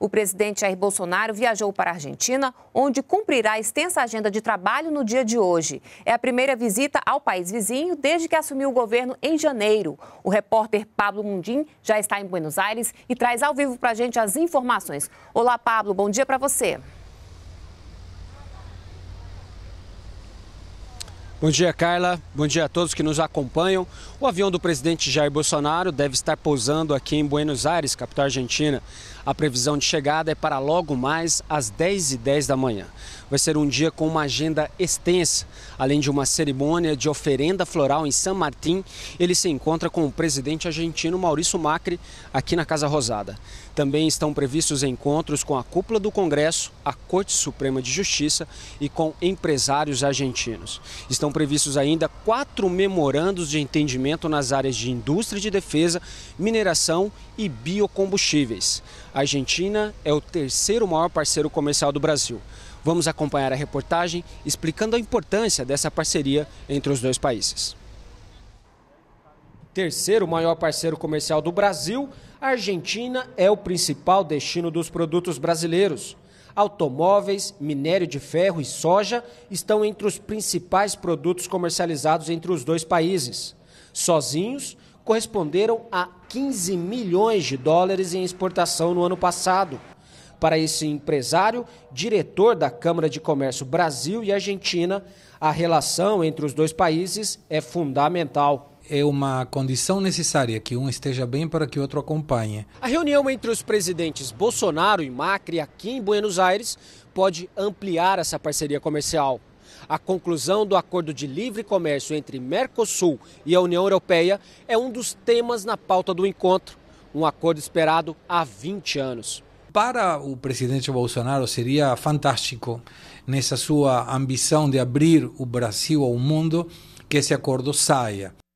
O presidente Jair Bolsonaro viajou para a Argentina, onde cumprirá a extensa agenda de trabalho no dia de hoje. É a primeira visita ao país vizinho desde que assumiu o governo em janeiro. O repórter Pablo Mundim já está em Buenos Aires e traz ao vivo para a gente as informações. Olá, Pablo, bom dia para você. Bom dia, Carla. Bom dia a todos que nos acompanham. O avião do presidente Jair Bolsonaro deve estar pousando aqui em Buenos Aires, capital argentina. A previsão de chegada é para logo mais às 10h10 da manhã. Vai ser um dia com uma agenda extensa. Além de uma cerimônia de oferenda floral em San Martín, ele se encontra com o presidente argentino Maurício Macri aqui na Casa Rosada. Também estão previstos encontros com a cúpula do Congresso, a Corte Suprema de Justiça e com empresários argentinos. Estão Estão previstos ainda quatro memorandos de entendimento nas áreas de indústria de defesa, mineração e biocombustíveis. A Argentina é o terceiro maior parceiro comercial do Brasil. Vamos acompanhar a reportagem explicando a importância dessa parceria entre os dois países. Terceiro maior parceiro comercial do Brasil, a Argentina é o principal destino dos produtos brasileiros automóveis, minério de ferro e soja estão entre os principais produtos comercializados entre os dois países. Sozinhos, corresponderam a 15 milhões de dólares em exportação no ano passado. Para esse empresário, diretor da Câmara de Comércio Brasil e Argentina, a relação entre os dois países é fundamental é uma condição necessária que um esteja bem para que o outro acompanhe. A reunião entre os presidentes Bolsonaro e Macri aqui em Buenos Aires pode ampliar essa parceria comercial. A conclusão do acordo de livre comércio entre Mercosul e a União Europeia é um dos temas na pauta do encontro, um acordo esperado há 20 anos. Para o presidente Bolsonaro seria fantástico, nessa sua ambição de abrir o Brasil ao mundo, que esse acordo saia.